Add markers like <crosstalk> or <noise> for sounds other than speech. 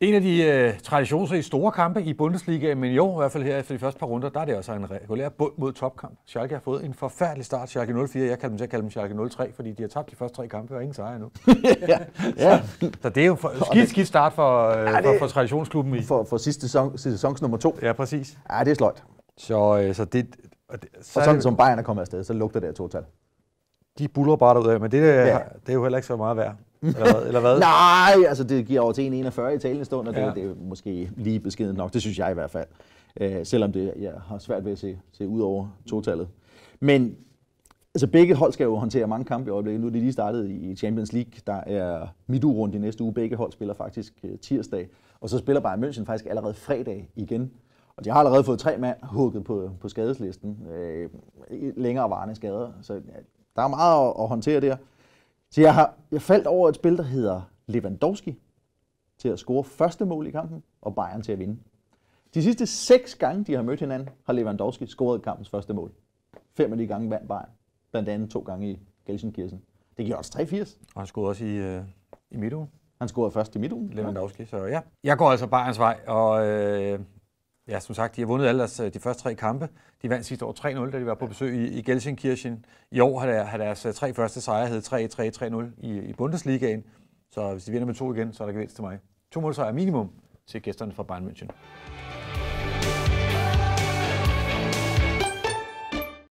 En af de øh, traditionsrige store kampe i Bundesliga, men jo, i hvert fald her efter de første par runder, der er det altså en regulær bund mod topkamp. Schalke har fået en forfærdelig start. Schalke 04, jeg kalder dem til at kalde dem Schalke 03, fordi de har tabt de første tre kampe og ingen sejr endnu. <laughs> ja. ja. Så, så, det er jo for, skidt, skidt start for, øh, ja, det, for, for, traditionsklubben. I. For, for sidste sæson, sæsons nummer to. Ja, præcis. Ja, det er sløjt. Så, øh, så det... Og, det, så og sådan det, som Bayern er kommet afsted, så lugter det af total. De buller bare derudad, men det, ja. det er jo heller ikke så meget værd. Eller, hvad? Nej, altså det giver over til 1,41 i talende stund, og det, ja. det er måske lige beskeden nok. Det synes jeg i hvert fald. Øh, selvom det, jeg har svært ved at se, se ud over totallet. Men altså begge hold skal jo håndtere mange kampe i øjeblikket. Nu er de lige startet i Champions League. Der er midturund i næste uge. Begge hold spiller faktisk øh, tirsdag. Og så spiller Bayern München faktisk allerede fredag igen. Og de har allerede fået tre mand hugget på, på skadeslisten. Øh, længerevarende skader. Så ja, der er meget at, at håndtere der. Så jeg, har, jeg faldt over et spil, der hedder Lewandowski til at score første mål i kampen, og Bayern til at vinde. De sidste seks gange, de har mødt hinanden, har Lewandowski scoret kampens første mål. Fem af de gange vandt Bayern. Blandt andet to gange i Gelsenkirchen. Det giver også 83. Og han scorede også i, øh, i midtugen. Han scorede først i midtugen. Lewandowski, ja. så ja. Jeg går altså Bayerns vej, og øh, Ja, som sagt, de har vundet alle deres, øh, de første tre kampe. De vandt sidste år 3-0, da de var på besøg i, i Gelsenkirchen. I år har, der, har deres øh, tre første sejre hed 3-3-3-0 i, i Bundesligaen. Så hvis de vinder med to igen, så er der gevinst til mig. To målsejre minimum til gæsterne fra Bayern München.